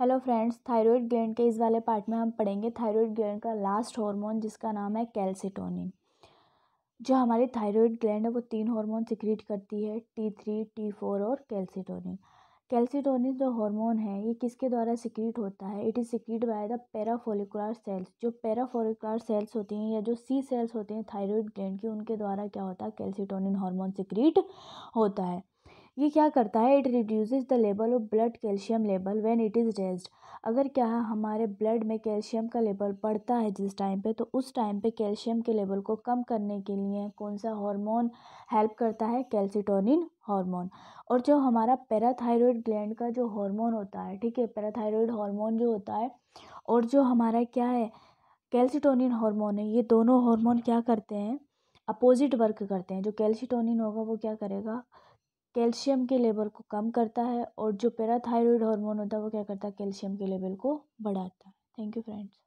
hello friends thyroid gland के इस वाले पार्ट में हम पढ़ेंगे थायराइड ग्लैंड का लास्ट हार्मोन जिसका नाम है कैल्सिटोनिन जो हमारी थायराइड ग्लैंड है वो तीन हार्मोन सिक्रीट करती है टी थ्री टी फोर और कैल्सिटोनिन कैल्सिटोनिन जो हार्मोन है ये किसके द्वारा सिक्रीट होता है it is secrete by the parafollicular cells जो पैराफोलिकुलर सेल्स होती हैं या जो सी सेल्स होती हैं थायरॉयड ग्लैंड की उनके द्वारा क्या होता है कैल्सिटोनिन हार्मोन सिक्रीट होता है ये क्या करता है it reduce the level of blood calcium level when it is raised अगर क्या है हमारे ब्लड में कैल्शियम का लेवल बढ़ता है जिस टाइम पे तो उस टाइम पे कैल्शियम के लेवल को कम करने के लिए कौन सा हार्मोन हेल्प करता है कैल्सिटोनिन हार्मोन और जो हमारा पैराथायरॉयड ग्लैंड का जो हार्मोन होता है ठीक है पैराथायरॉयड हार्मोन जो होता है और जो हमारा क्या है कैल्सिटोनिन हार्मोन है ये दोनों हार्मोन क्या करते हैं अपोजिट वर्क करते हैं जो कैल्सिटोनिन होगा वो क्या करेगा कैल्शियम के लेवल को कम करता है और जो पैराथायरॉयड हार्मोन होता है वो क्या करता है कैल्शियम के लेवल को बढ़ाता है थैंक यू फ्रेंड्स